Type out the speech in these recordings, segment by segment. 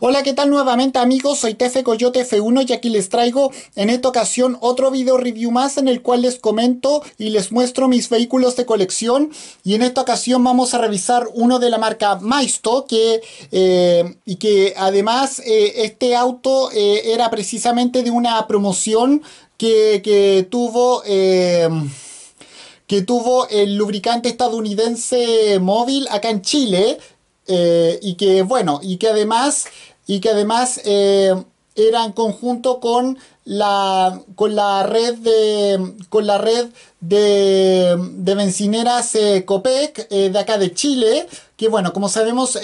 Hola, ¿qué tal nuevamente amigos? Soy Tefe Coyote F1 y aquí les traigo en esta ocasión otro video review más en el cual les comento y les muestro mis vehículos de colección y en esta ocasión vamos a revisar uno de la marca Maisto que, eh, y que además eh, este auto eh, era precisamente de una promoción que, tuvo que tuvo el lubricante estadounidense móvil acá en Chile eh, y que bueno, y que además, y que además eh, era en conjunto con la, con la red de, con la red de, de bencineras eh, COPEC de acá de Chile, que bueno, como sabemos,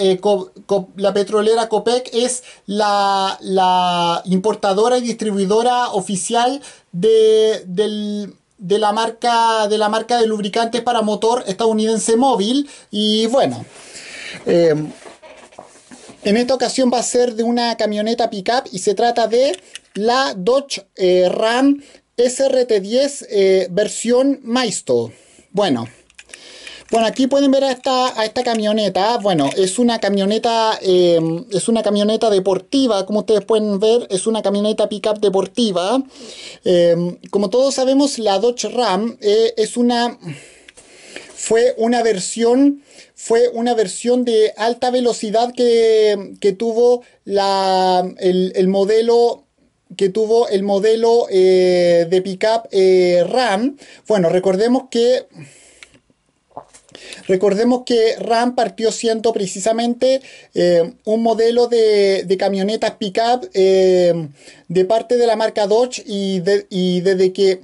la petrolera COPEC es la, importadora y distribuidora oficial de, del de la marca de la marca de lubricantes para motor estadounidense móvil y bueno Em, en esta ocasión va a ser de una camioneta pickup y se trata de la Dodge eh, Ram SRT10 eh, versión Maisto. Bueno. Bueno, aquí pueden ver a esta, esta camioneta. Bueno, es una camioneta, em, es una camioneta deportiva, como ustedes pueden ver, es una camioneta pickup deportiva. Em, como todos sabemos, la Dodge Ram eh, es una fue una versión, fue una versión de alta velocidad que, tuvo la, el, modelo que tuvo el modelo eh, de pickup eh, RAM. Bueno, recordemos que Recordemos que RAM partió siendo precisamente eh, un modelo de, camionetas pickup de parte de la marca Dodge y, y desde que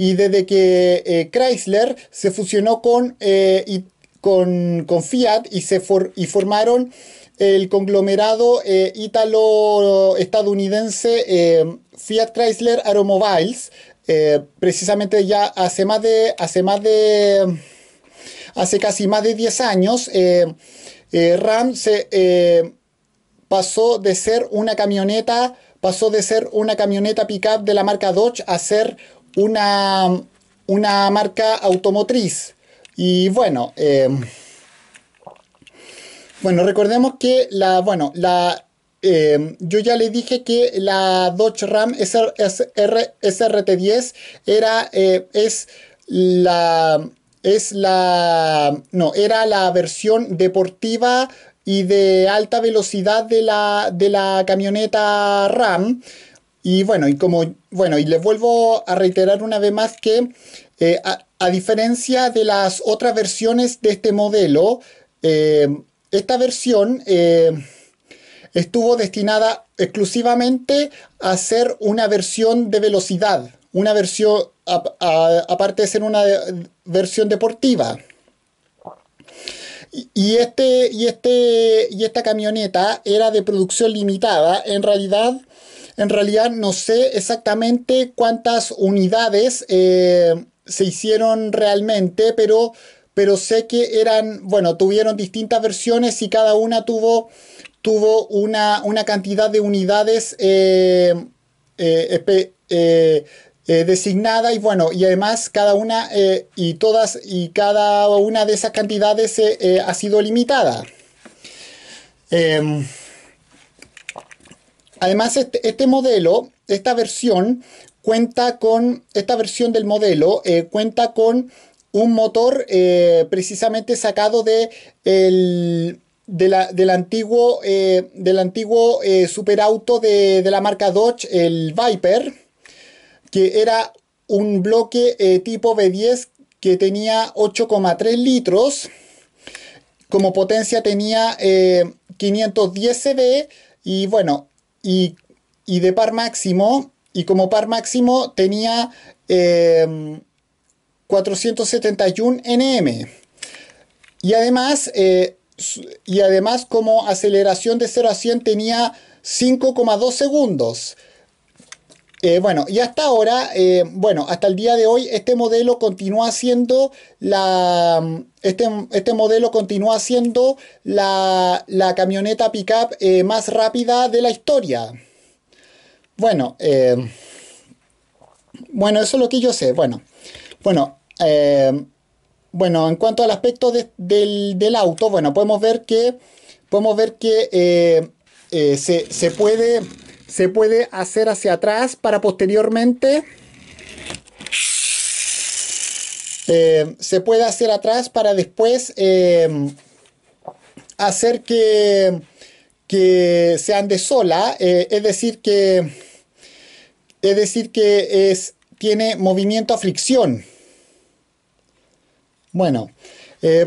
y desde que eh, Chrysler se fusionó eh, con, con, Fiat y, se y formaron el conglomerado eh, ítalo-estadounidense eh, Fiat Chrysler Aeromobiles precisamente ya hace más de... Hace más de hace casi más de 10 años, Ram se, pasó de ser una camioneta pasó de ser una camioneta pickup de la marca Dodge a ser una, una marca automotriz. Y bueno, em, bueno, recordemos que la, bueno, la, em, yo ya le dije que la Dodge Ram SRT10 era, eh, es la, es la, no, era la versión deportiva y de alta velocidad de la, de la camioneta RAM. Y bueno, y como, bueno, y les vuelvo a reiterar una vez más que eh, a, diferencia de las otras versiones de este modelo, eh, esta versión eh, estuvo destinada exclusivamente a ser una versión de velocidad, una versión, aparte de ser una versión deportiva. Y, este, y, este, y esta camioneta era de producción limitada. En realidad, en realidad no sé exactamente cuántas unidades eh, se hicieron realmente, pero, pero sé que eran, bueno, tuvieron distintas versiones y cada una tuvo, tuvo una, cantidad de unidades eh, eh, designada y bueno, y además cada una y todas y cada una de esas cantidades ha sido limitada. Em, Además, este, este, modelo, esta versión, cuenta con, esta versión del modelo eh, cuenta con un motor eh, precisamente sacado de del antiguo, eh, del antiguo superauto de, de, la marca Dodge, el Viper, que era un bloque tipo B10 que tenía 8,3 litros. Como potencia tenía 510 CV y bueno, y, de par máximo, y como par máximo tenía 471 em, nm. Y además, eh, y además como aceleración de 0 a 100 tenía 5,2 segundos. Eh, bueno, y hasta ahora, eh, bueno, hasta el día de hoy, este modelo continúa siendo la. Este, este modelo continúa siendo la, camioneta pickup eh, más rápida de la historia. Bueno, bueno, eso es lo que yo sé. Bueno, bueno, bueno, en cuanto al aspecto del, auto, bueno, podemos ver que podemos ver que se, se puede se puede hacer hacia atrás para posteriormente eh, se puede hacer atrás para después eh, hacer que, que se ande sola, eh, es decir que es decir que es, tiene movimiento a fricción. Bueno,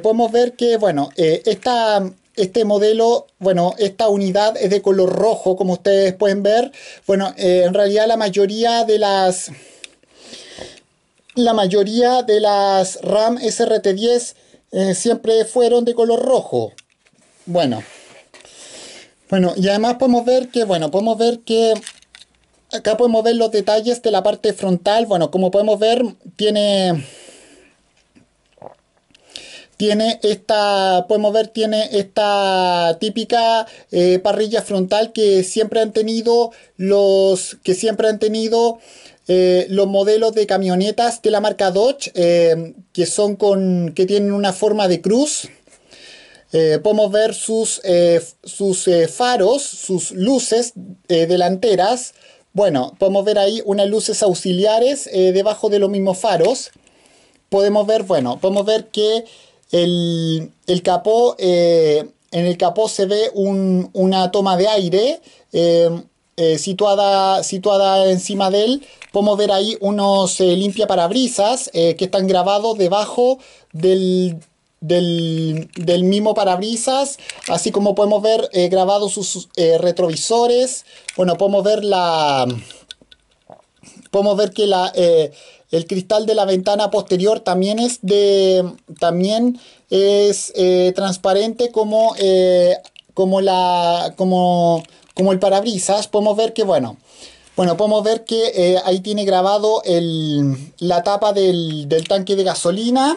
podemos ver que bueno, esta, este modelo, bueno, esta unidad es de color rojo, como ustedes pueden ver. Bueno, eh, en realidad la mayoría de las... La mayoría de las RAM SRT10 eh, siempre fueron de color rojo. Bueno. Bueno, y además podemos ver que, bueno, podemos ver que... Acá podemos ver los detalles de la parte frontal. Bueno, como podemos ver, tiene tiene esta, podemos ver, tiene esta típica eh, parrilla frontal que siempre han tenido los, que siempre han tenido eh, los modelos de camionetas de la marca Dodge, eh, que son con, que tienen una forma de cruz. podemos ver sus, sus faros, sus luces delanteras. Bueno, podemos ver ahí unas luces auxiliares debajo de los mismos faros. Podemos ver, bueno, podemos ver que el, el capó, eh, en el capó se ve una toma de aire eh, eh, situada, situada encima de él. Podemos ver ahí unos limpia parabrisas que están grabados debajo del, del, mismo parabrisas, así como podemos ver grabados sus retrovisores. Bueno, podemos ver la. Podemos ver que la, el cristal de la ventana posterior también es, de, también es eh, transparente como, eh, como, la, como, como el parabrisas. Podemos ver que, bueno, bueno, podemos ver que eh, ahí tiene grabado la tapa del, tanque de gasolina.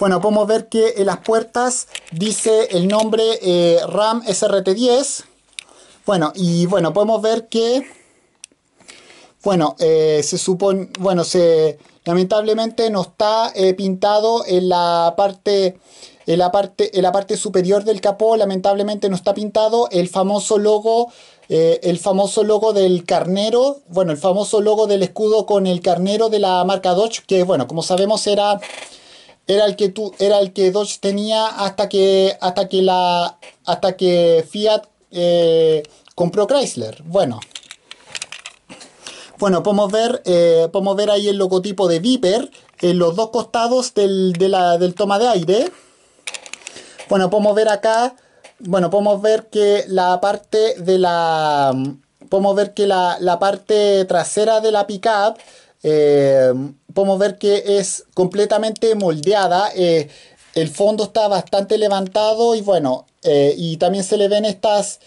Bueno, podemos ver que en las puertas dice el nombre RAM SRT10. Bueno, y bueno, podemos ver que bueno, eh, se supone, bueno, se lamentablemente no está eh, pintado en la parte en la parte en la parte superior del capó, lamentablemente no está pintado el famoso logo eh, el famoso logo del carnero, bueno, el famoso logo del escudo con el carnero de la marca Dodge, que bueno, como sabemos era era el que era el que Dodge tenía hasta que hasta que la hasta que Fiat compró Chrysler. Bueno, bueno, podemos ver, eh, podemos ver ahí el logotipo de Viper en los dos costados del, del toma de aire. Bueno, podemos ver acá, bueno, podemos ver que la parte de la, podemos ver que la, parte trasera de la pickup eh, podemos ver que es completamente moldeada. Eh, el fondo está bastante levantado y bueno, y también se le ven estas,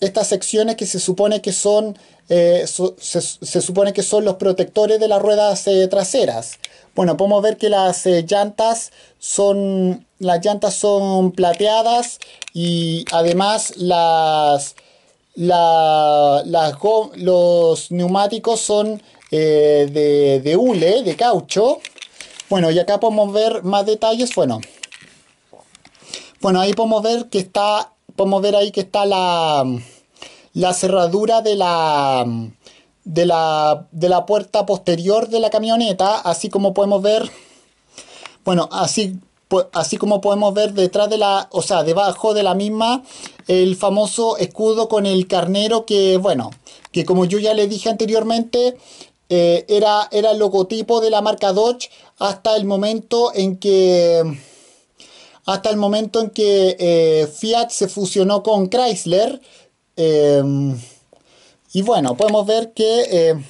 estas secciones que se supone que son, eh, se, supone que son los protectores de las ruedas eh, traseras. Bueno, podemos ver que las eh, llantas son las llantas son plateadas y además las, las los neumáticos son de, de hule, de caucho. Bueno, y acá podemos ver más detalles. Bueno, bueno ahí podemos ver que está podemos ver ahí que está la la cerradura de la, de la, de la puerta posterior de la camioneta, así como podemos ver, bueno, así, así como podemos ver detrás de la, o sea, debajo de la misma, el famoso escudo con el carnero que, bueno, que como yo ya le dije anteriormente, eh, era, era el logotipo de la marca Dodge hasta el momento en que hasta el momento en que eh, Fiat se fusionó con Chrysler Em, y bueno, podemos ver que... Em,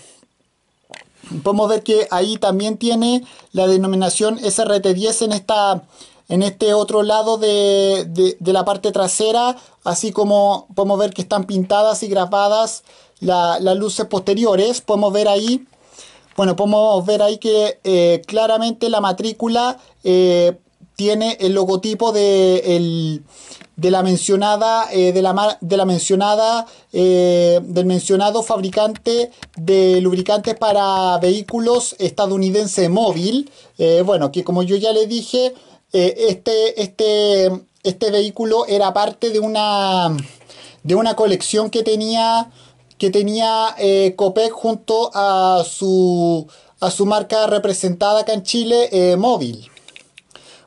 podemos ver que ahí también tiene la denominación SRT10 en, esta, en este otro lado de, la parte trasera, así como podemos ver que están pintadas y grabadas las luces posteriores. Podemos ver ahí, bueno, podemos ver ahí que eh, claramente la matrícula eh, tiene el logotipo de, la mencionada, de la, de la mencionada eh, eh, del mencionado fabricante de lubricantes para vehículos estadounidense móvil. Eh, bueno, que como yo ya le dije, este, este, este vehículo era parte de una, de una colección que tenía, que tenía Copec junto a su, a su marca representada acá en Chile, móvil.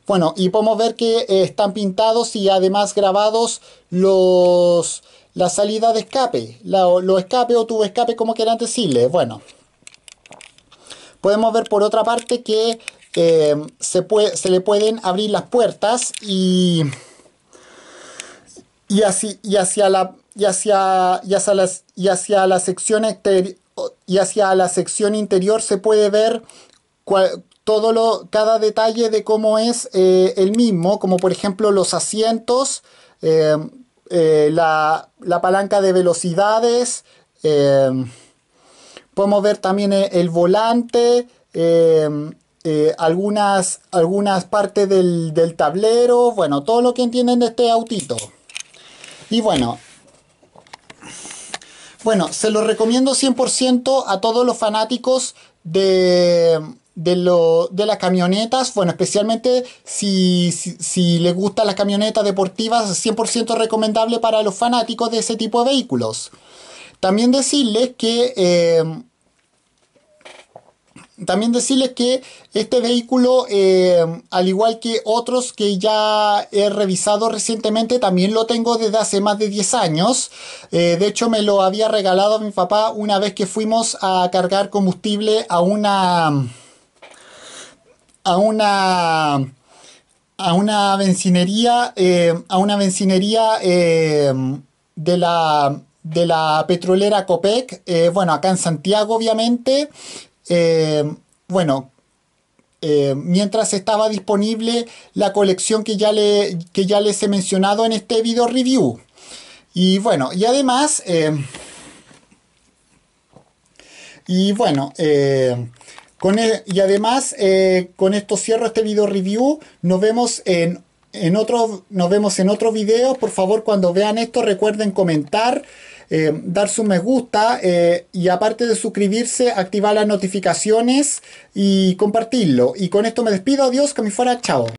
Bueno, y podemos ver que eh, están pintados y además grabados los, la salida de escape, la, los escape o tubo escape, como quieran decirle. Bueno, podemos ver por otra parte que eh, se, le pueden abrir las puertas y, y, así, y hacia la y hacia, y hacia, las, y hacia la sección exterior y hacia la sección interior se puede ver todo lo, cada detalle de cómo es eh, el mismo, como por ejemplo los asientos, eh, eh, la, la, palanca de velocidades, podemos ver también el volante, algunas, algunas partes del, tablero, bueno, todo lo que entienden de este autito. Y bueno, bueno, se lo recomiendo 100% a todos los fanáticos de, de, las camionetas, bueno, especialmente si, si, les gustan las camionetas deportivas, 100% recomendable para los fanáticos de ese tipo de vehículos. También decirles que... Eh, también decirles que este vehículo, eh, al igual que otros que ya he revisado recientemente, también lo tengo desde hace más de 10 años. Eh, de hecho, me lo había regalado mi papá una vez que fuimos a cargar combustible a una a una a una bencinería eh, a una bencinería eh, de la de la petrolera Copec eh, bueno acá en Santiago obviamente bueno mientras estaba disponible la colección que ya, le, que ya les he mencionado en este video review y bueno y además y bueno e, y además, eh, con esto cierro este video review. Nos vemos en, en otro, nos vemos en video. Por favor, cuando vean esto, recuerden comentar, eh, dar su me gusta eh, y aparte de suscribirse, activar las notificaciones y compartirlo. Y con esto me despido. Adiós, que me fuera. Chao.